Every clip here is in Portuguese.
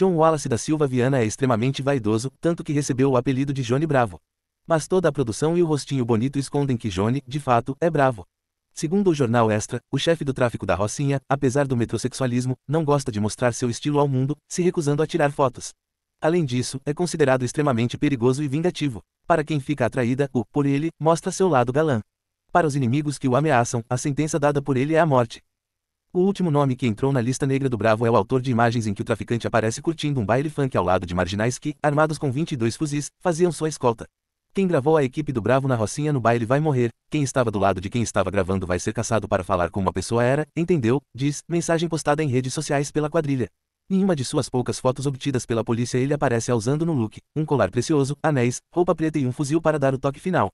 John Wallace da Silva Viana é extremamente vaidoso, tanto que recebeu o apelido de Johnny Bravo. Mas toda a produção e o rostinho bonito escondem que Johnny, de fato, é bravo. Segundo o jornal Extra, o chefe do tráfico da Rocinha, apesar do metrosexualismo, não gosta de mostrar seu estilo ao mundo, se recusando a tirar fotos. Além disso, é considerado extremamente perigoso e vingativo. Para quem fica atraída, o por ele mostra seu lado galã. Para os inimigos que o ameaçam, a sentença dada por ele é a morte. O último nome que entrou na lista negra do Bravo é o autor de imagens em que o traficante aparece curtindo um baile funk ao lado de marginais que, armados com 22 fuzis, faziam sua escolta. Quem gravou a equipe do Bravo na Rocinha no baile vai morrer, quem estava do lado de quem estava gravando vai ser caçado para falar com uma pessoa era, entendeu? Diz, mensagem postada em redes sociais pela quadrilha. Em uma de suas poucas fotos obtidas pela polícia ele aparece usando no look, um colar precioso, anéis, roupa preta e um fuzil para dar o toque final.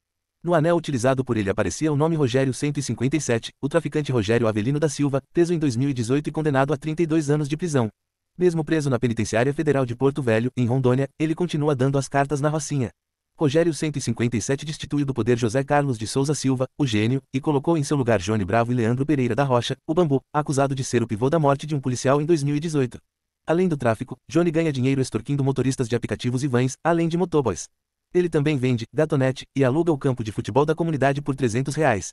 No anel utilizado por ele aparecia o nome Rogério 157, o traficante Rogério Avelino da Silva, preso em 2018 e condenado a 32 anos de prisão. Mesmo preso na Penitenciária Federal de Porto Velho, em Rondônia, ele continua dando as cartas na Rocinha. Rogério 157 destituiu do poder José Carlos de Souza Silva, o gênio, e colocou em seu lugar Johnny Bravo e Leandro Pereira da Rocha, o bambu, acusado de ser o pivô da morte de um policial em 2018. Além do tráfico, Johnny ganha dinheiro extorquindo motoristas de aplicativos e vans, além de motoboys. Ele também vende gatonete e aluga o campo de futebol da comunidade por 300 reais.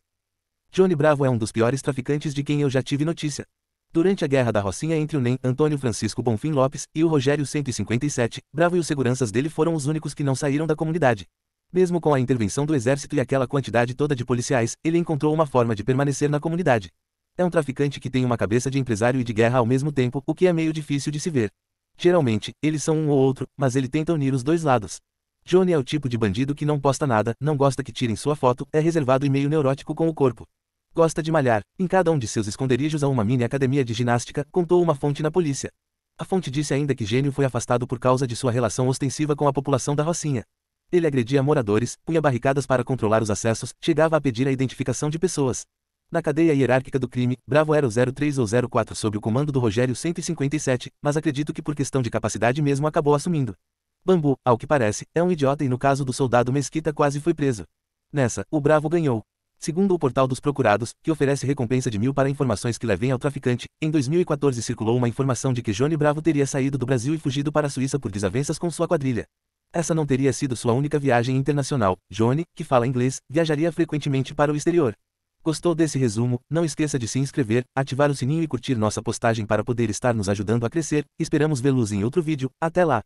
Johnny Bravo é um dos piores traficantes de quem eu já tive notícia. Durante a Guerra da Rocinha entre o NEM Antônio Francisco Bonfim Lopes e o Rogério 157, Bravo e os seguranças dele foram os únicos que não saíram da comunidade. Mesmo com a intervenção do exército e aquela quantidade toda de policiais, ele encontrou uma forma de permanecer na comunidade. É um traficante que tem uma cabeça de empresário e de guerra ao mesmo tempo, o que é meio difícil de se ver. Geralmente, eles são um ou outro, mas ele tenta unir os dois lados. Johnny é o tipo de bandido que não posta nada, não gosta que tirem sua foto, é reservado e meio neurótico com o corpo. Gosta de malhar. Em cada um de seus esconderijos há uma mini academia de ginástica, contou uma fonte na polícia. A fonte disse ainda que Gênio foi afastado por causa de sua relação ostensiva com a população da Rocinha. Ele agredia moradores, punha barricadas para controlar os acessos, chegava a pedir a identificação de pessoas. Na cadeia hierárquica do crime, Bravo era o 03 ou 04 sob o comando do Rogério 157, mas acredito que por questão de capacidade mesmo acabou assumindo. Bambu, ao que parece, é um idiota e no caso do soldado Mesquita quase foi preso. Nessa, o bravo ganhou. Segundo o portal dos procurados, que oferece recompensa de mil para informações que levem ao traficante, em 2014 circulou uma informação de que Johnny Bravo teria saído do Brasil e fugido para a Suíça por desavenças com sua quadrilha. Essa não teria sido sua única viagem internacional. Johnny, que fala inglês, viajaria frequentemente para o exterior. Gostou desse resumo? Não esqueça de se inscrever, ativar o sininho e curtir nossa postagem para poder estar nos ajudando a crescer. Esperamos vê-los em outro vídeo. Até lá!